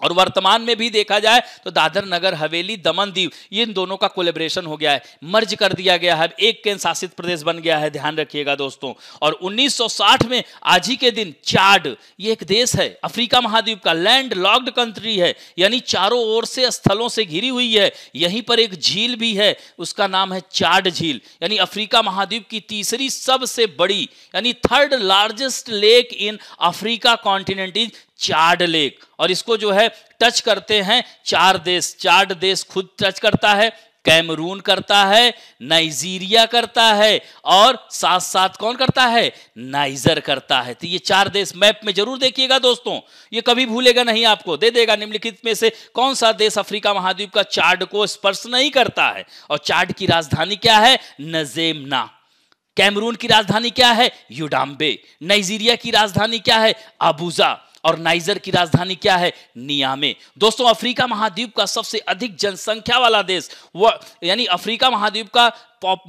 और वर्तमान में भी देखा जाए तो दादर नगर हवेली दमन दीव ये इन दोनों का कोलेब्रेशन हो गया है मर्ज कर दिया गया है एक केंद्र शासित प्रदेश बन गया है ध्यान रखिएगा दोस्तों और 1960 में आज ही के दिन चार्ड ये एक देश है अफ्रीका महाद्वीप का लैंड लॉक्ड कंट्री है यानी चारों ओर से स्थलों से घिरी हुई है यहीं पर एक झील भी है उसका नाम है चार्ड झील यानी अफ्रीका महाद्वीप की तीसरी सबसे बड़ी यानी third largest lake in Africa continent is Chad lake और इसको जो है टच करते हैं चार देश चार्ड देश खुद टच करता है कैमरून करता है नाइजीरिया करता है और साथ साथ कौन करता है नाइजर करता है तो ये चार देश मैप में जरूर देखिएगा दोस्तों ये कभी भूलेगा नहीं आपको दे देगा निम्नलिखित में से कौन सा देश अफ्रीका महाद्वीप का चार्ड को स्पर्श नहीं करता है और चार्ड की राजधानी क्या है नजेमना कैमरून की राजधानी क्या है यूडाम्बे नाइजीरिया की राजधानी क्या है अबूजा और नाइजर की राजधानी क्या है नियामे दोस्तों अफ्रीका महाद्वीप का सबसे अधिक जनसंख्या वाला देश वह यानी अफ्रीका महाद्वीप का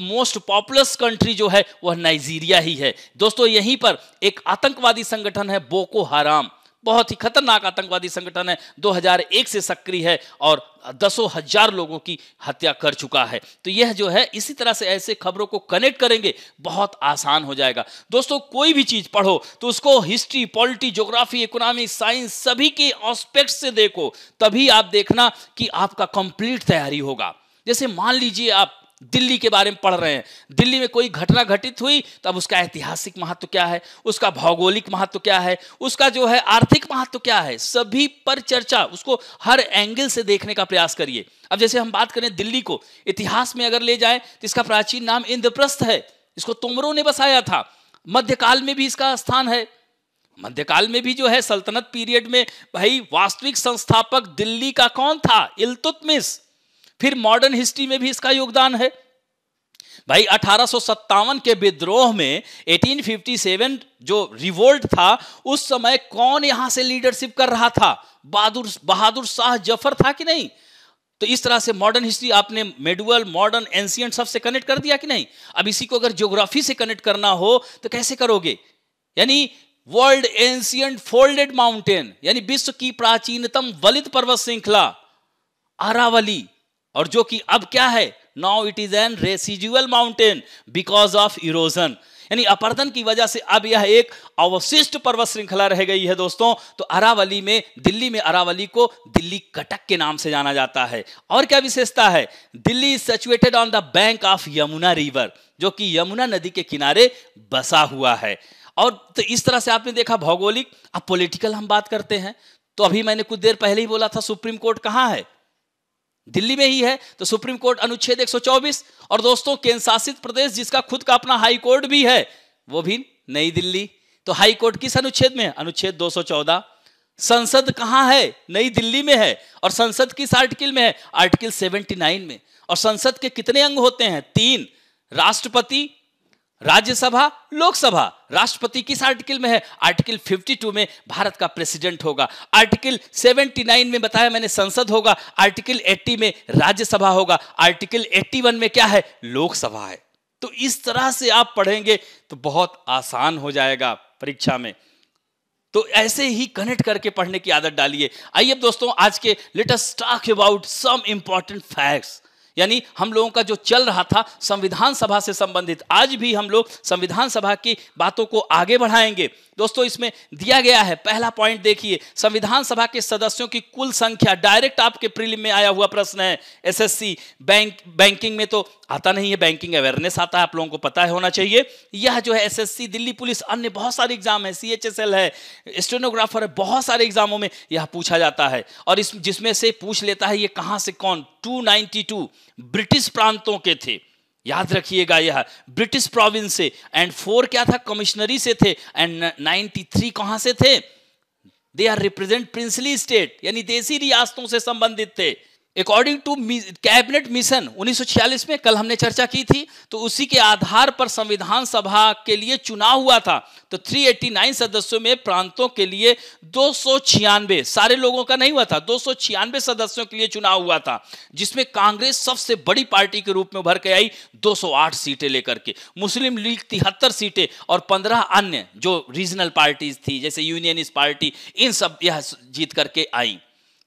मोस्ट पॉपुलस कंट्री जो है वह नाइजीरिया ही है दोस्तों यहीं पर एक आतंकवादी संगठन है बोको हराम बहुत ही खतरनाक आतंकवादी संगठन है 2001 से सक्रिय है और दसों हजार लोगों की हत्या कर चुका है तो यह जो है इसी तरह से ऐसे खबरों को कनेक्ट करेंगे बहुत आसान हो जाएगा दोस्तों कोई भी चीज पढ़ो तो उसको history polity geography economy science सभी के ऑस्पेक्ट से देखो तभी आप देखना कि आपका कंप्लीट तैयारी होगा जैसे मान लीजिए आप दिल्ली के बारे में पढ़ रहे हैं दिल्ली में कोई घटना घटित हुई तो अब उसका ऐतिहासिक महत्व क्या है उसका भौगोलिक महत्व क्या है उसका जो है आर्थिक महत्व क्या है सभी पर चर्चा उसको हर एंगल से देखने का प्रयास करिए अब जैसे हम बात करें दिल्ली को इतिहास में अगर ले जाए तो इसका प्राचीन नाम इंद्रप्रस्थ है इसको तोमरों ने बसाया था मध्यकाल में भी इसका स्थान है मध्यकाल में भी जो है सल्तनत पीरियड में भाई वास्तविक संस्थापक दिल्ली का कौन था इलतुतमिस फिर मॉडर्न हिस्ट्री में भी इसका योगदान है भाई अठारह के विद्रोह में 1857 जो रिवोल्ट था उस समय कौन यहां से लीडरशिप कर रहा था बहादुर बहादुर शाह जफर था कि नहीं तो इस तरह से मॉडर्न हिस्ट्री आपने मेडुअल मॉडर्न एंशियंट सबसे कनेक्ट कर दिया कि नहीं अब इसी को अगर ज्योग्राफी से कनेक्ट करना हो तो कैसे करोगे यानी वर्ल्ड एंशियंट फोल्डेड माउंटेन यानी विश्व की प्राचीनतम वलित पर्वत श्रृंखला अरावली और जो कि अब क्या है now it is an residual mountain because of erosion यानी अपर्दन की वजह से अब यह एक अवशिष्ट पर्वत श्रृंखला रह गई है दोस्तों तो अरावली में दिल्ली में अरावली को दिल्ली कटक के नाम से जाना जाता है और क्या विशेषता है Delhi is situated on the bank of Yamuna river जो कि यमुना नदी के किनारे बसा हुआ है और तो इस तरह से आपने देखा भौगोलिक अब पॉलिटिकल हम बात करते हैं तो अभी मैंने कुछ देर पहले ही बोला था सुप्रीम कोर्ट कहाँ है दिल्ली में ही है तो सुप्रीम कोर्ट अनुच्छेद 124 और दोस्तों केंद्र शासित प्रदेश जिसका खुद का अपना हाई कोर्ट भी है वो भी नई दिल्ली तो हाई कोर्ट किस अनुच्छेद में अनुच्छेद 214 संसद कहां है नई दिल्ली में है और संसद किस आर्टिकल में है आर्टिकल 79 में और संसद के कितने अंग होते हैं तीन राष्ट्रपति राज्यसभा लोकसभा राष्ट्रपति किस आर्टिकल में है आर्टिकल 52 में भारत का प्रेसिडेंट होगा आर्टिकल 79 में बताया मैंने संसद होगा आर्टिकल 80 में राज्यसभा होगा आर्टिकल 81 में क्या है लोकसभा है तो इस तरह से आप पढ़ेंगे तो बहुत आसान हो जाएगा परीक्षा में तो ऐसे ही कनेक्ट करके पढ़ने की आदत डालिए आइए दोस्तों आज के latest talk about some important facts यानी हम लोगों का जो चल रहा था संविधान सभा से संबंधित आज भी हम लोग संविधान सभा की बातों को आगे बढ़ाएंगे दोस्तों इसमें दिया गया है पहला पॉइंट देखिए संविधान सभा के सदस्यों की कुल संख्या डायरेक्ट आपके प्रीलिम में आया हुआ प्रश्न है एसएससी बैंक बैंकिंग में तो आता नहीं है बैंकिंग अवेयरनेस आता है आप लोगों को पता है होना चाहिए यह जो है एसएससी दिल्ली पुलिस अन्य बहुत सारे एग्जाम है सीएचएसएल है स्टेनोग्राफर है बहुत सारे एग्जामों में यह पूछा जाता है और इस जिसमें से पूछ लेता है ये कहां से कौन टू ब्रिटिश प्रांतों के थे याद रखिएगा यह ब्रिटिश प्रोविंस से एंड फोर क्या था कमिश्नरी से थे एंड नाइनटी थ्री कहां से थे they are represent princely state यानी देसी रियासतों से संबंधित थे अकॉर्डिंग टू कैबिनेट मिशन 1946 में कल हमने चर्चा की थी तो उसी के आधार पर संविधान सभा के लिए चुनाव हुआ था तो 389 सदस्यों में प्रांतों के लिए दो सारे लोगों का नहीं हुआ था दो सदस्यों के लिए चुनाव हुआ था जिसमें कांग्रेस सबसे बड़ी पार्टी के रूप में उभर के आई 208 सीटें लेकर के मुस्लिम लीग तिहत्तर सीटें और 15 अन्य जो रीजनल पार्टीज थी जैसे यूनियनिस्ट पार्टी इन सब यह जीत करके आई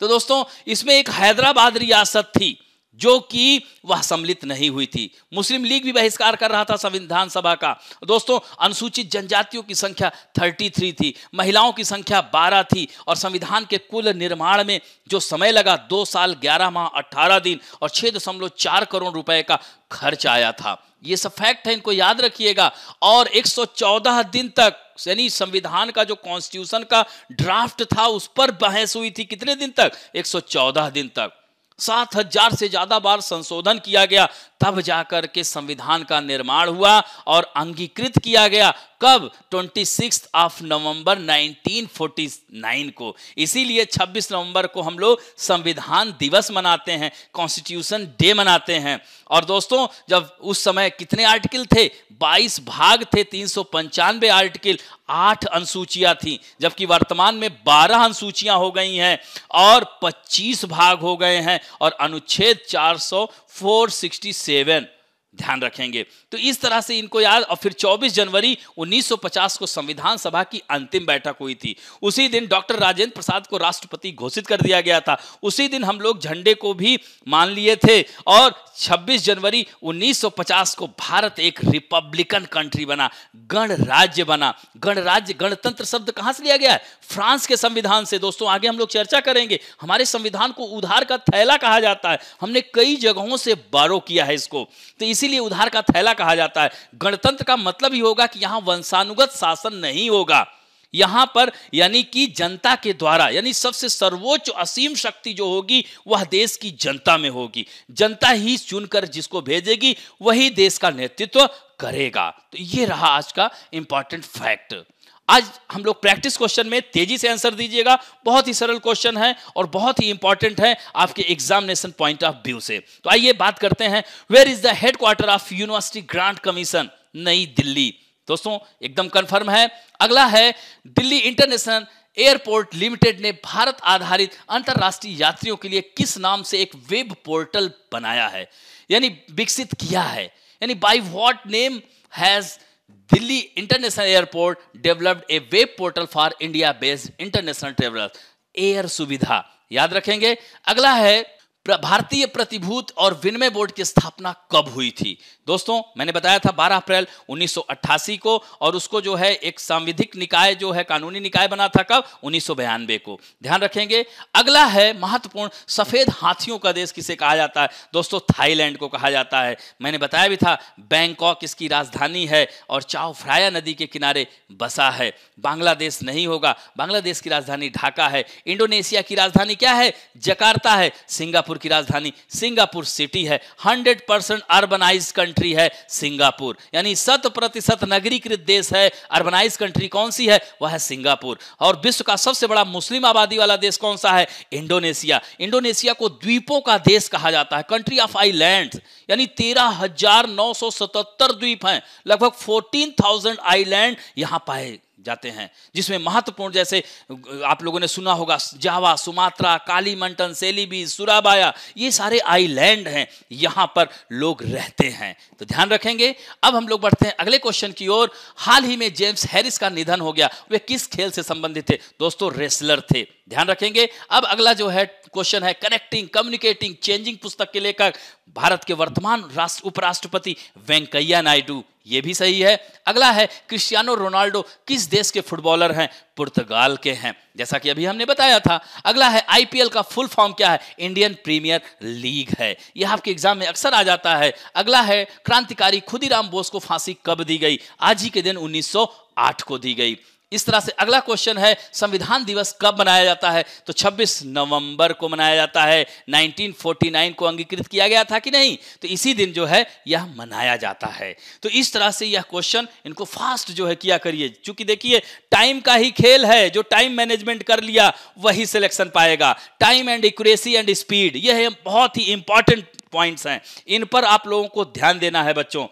तो दोस्तों इसमें एक हैदराबाद रियासत थी जो कि वह सम्मिलित नहीं हुई थी मुस्लिम लीग भी बहिष्कार कर रहा था संविधान सभा का दोस्तों अनुसूचित जनजातियों की संख्या 33 थी महिलाओं की संख्या 12 थी और संविधान के कुल निर्माण में जो समय लगा दो साल 11 माह 18 दिन और छह दशमलव चार करोड़ रुपए का खर्च आया था ये सब फैक्ट है इनको याद रखिएगा और 114 दिन तक यानी संविधान का जो कॉन्स्टिट्यूशन का ड्राफ्ट था उस पर बहस हुई थी कितने दिन तक 114 दिन तक सात हजार से ज्यादा बार संशोधन किया गया तब जाकर के संविधान का निर्माण हुआ और अंगीकृत किया गया कब ट्वेंटी सिक्स ऑफ नवंबर 1949 को इसीलिए 26 नवंबर को हम लोग संविधान दिवस मनाते हैं कॉन्स्टिट्यूशन डे मनाते हैं और दोस्तों जब उस समय कितने आर्टिकल थे 22 भाग थे तीन सौ आर्टिकल आठ अनुसूचियां थी जबकि वर्तमान में बारह अनुसूचियां हो गई हैं और पच्चीस भाग हो गए हैं और अनुच्छेद चार सौ फोर सिक्सटी सेवन ध्यान रखेंगे तो इस तरह से इनको याद और फिर 24 जनवरी 1950 को संविधान सभा की अंतिम बैठक हुई थी उसी दिन डॉक्टर राजेंद्र प्रसाद को राष्ट्रपति घोषित कर दिया गया था उसी दिन हम लोग झंडे को भी मान लिए थे और 26 जनवरी 1950 को भारत एक रिपब्लिकन कंट्री बना गणराज्य बना गणराज्य गणतंत्र शब्द कहां से लिया गया है फ्रांस के संविधान से दोस्तों आगे हम लोग चर्चा करेंगे हमारे संविधान को उधार का थैला कहा जाता है हमने कई जगहों से बारो किया है इसको तो इस इसीलिए उधार का थैला कहा जाता है गणतंत्र का मतलब ही होगा कि यहां वंशानुगत शासन नहीं होगा यहां पर यानी कि जनता के द्वारा यानी सबसे सर्वोच्च असीम शक्ति जो होगी वह देश की जनता में होगी जनता ही चुनकर जिसको भेजेगी वही देश का नेतृत्व करेगा तो यह रहा आज का इंपॉर्टेंट फैक्ट आज हम लोग प्रैक्टिस क्वेश्चन में तेजी से आंसर दीजिएगा बहुत ही सरल क्वेश्चन है और बहुत ही इंपॉर्टेंट है आपके एग्जामिनेशन पॉइंट ऑफ व्यू से तो आइए बात करते हैं where is the headquarter of university grants commission नई दिल्ली दोस्तों एकदम कंफर्म है अगला है दिल्ली इंटरनेशनल एयरपोर्ट लिमिटेड ने भारत आधारित अंतर्राष्ट्रीय यात्रियों के लिए किस नाम से एक वेब पोर्टल बनाया है यानी विकसित किया है यानी by what name has Delhi International Airport developed a web portal for India-based international travelers. Air Suvidha याद रखेंगे अगला है भारतीय प्रतिभूत और विनिमय बोर्ड की स्थापना कब हुई थी दोस्तों मैंने बताया था 12 अप्रैल 1988 को और उसको जो है एक सांविधिक निकाय जो है कानूनी निकाय बना था कब उन्नीस को ध्यान रखेंगे अगला है महत्वपूर्ण सफेद हाथियों का देश किसे कहा जाता है दोस्तों थाईलैंड को कहा जाता है मैंने बताया भी था बैंकॉक इसकी राजधानी है और चाओ फ्राया नदी के किनारे बसा है बांग्लादेश नहीं होगा बांग्लादेश की राजधानी ढाका है इंडोनेशिया की राजधानी क्या है जकार्ता है सिंगापुर सिंगापुर की राजधानी सिंगापुर सिटी है 100 परसेंट अर्बनाइज कंट्री है सिंगापुर यानी शत प्रतिशत नगरीकृत देश है अर्बनाइज कंट्री कौन सी है वह है सिंगापुर और विश्व का सबसे बड़ा मुस्लिम आबादी वाला देश कौन सा है इंडोनेशिया इंडोनेशिया को द्वीपों का देश कहा जाता है कंट्री ऑफ आईलैंड यानी तेरह हजार नौ सौ सतहत्तर द्वीप हैं लगभग फोर्टीन थाउजेंड आईलैंड यहां पाए जाते हैं जिसमें महत्वपूर्ण जैसे आप लोगों ने सुना होगा जावा सुमात्रा काली मंटन सेलीबी सुराबाया ये सारे आइलैंड हैं यहां पर लोग रहते हैं तो ध्यान रखेंगे अब हम लोग बढ़ते हैं अगले क्वेश्चन की ओर हाल ही में जेम्स हैरिस का निधन हो गया वे किस खेल से संबंधित थे दोस्तों रेसलर थे ध्यान रखेंगे अब अगला जो है क्वेश्चन है कनेक्टिंग कम्युनिकेटिंग चेंजिंग पुस्तक के लेखक भारत के वर्तमान राष्ट्र उपराष्ट्रपति वेंकैया नायडू ये भी सही है अगला है क्रिस्टियानो रोनाल्डो किस देश के फुटबॉलर हैं पुर्तगाल के हैं जैसा कि अभी हमने बताया था अगला है आईपीएल का फुल फॉर्म क्या है इंडियन प्रीमियर लीग है यह आपके एग्जाम में अक्सर आ जाता है अगला है क्रांतिकारी खुदीराम बोस को फांसी कब दी गई आज ही के दिन उन्नीस को दी गई इस तरह से अगला क्वेश्चन है संविधान दिवस कब मनाया जाता है तो 26 नवंबर को मनाया जाता है 1949 को अंगीकृत किया गया था कि नहीं तो इसी दिन जो है यह मनाया जाता है तो इस तरह से यह क्वेश्चन इनको फास्ट जो है किया करिए क्योंकि देखिए टाइम का ही खेल है जो टाइम मैनेजमेंट कर लिया वही सिलेक्शन पाएगा टाइम एंड एक एंड स्पीड यह बहुत ही इंपॉर्टेंट पॉइंट्स हैं इन पर आप लोगों को ध्यान देना है बच्चों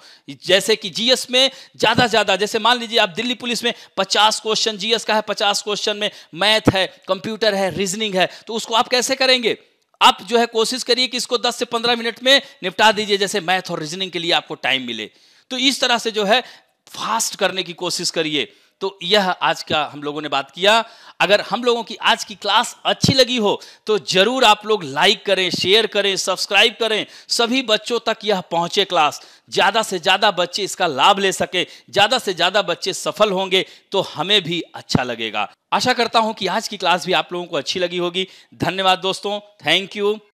जैसे कि जीएस में ज़्यादा ज़्यादा जैसे मान लीजिए आप दिल्ली पुलिस में पचास क्वेश्चन जीएस का है पचास क्वेश्चन में मैथ है कंप्यूटर है रीजनिंग है तो उसको आप कैसे करेंगे आप जो है कोशिश करिए कि इसको 10 से 15 मिनट में निपटा दीजिए जैसे मैथ और रीजनिंग के लिए आपको टाइम मिले तो इस तरह से जो है फास्ट करने की कोशिश करिए तो यह आज का हम लोगों ने बात किया अगर हम लोगों की आज की क्लास अच्छी लगी हो तो जरूर आप लोग लाइक करें शेयर करें सब्सक्राइब करें सभी बच्चों तक यह पहुंचे क्लास ज़्यादा से ज़्यादा बच्चे इसका लाभ ले सके ज़्यादा से ज़्यादा बच्चे सफल होंगे तो हमें भी अच्छा लगेगा आशा करता हूं कि आज की क्लास भी आप लोगों को अच्छी लगी होगी धन्यवाद दोस्तों थैंक यू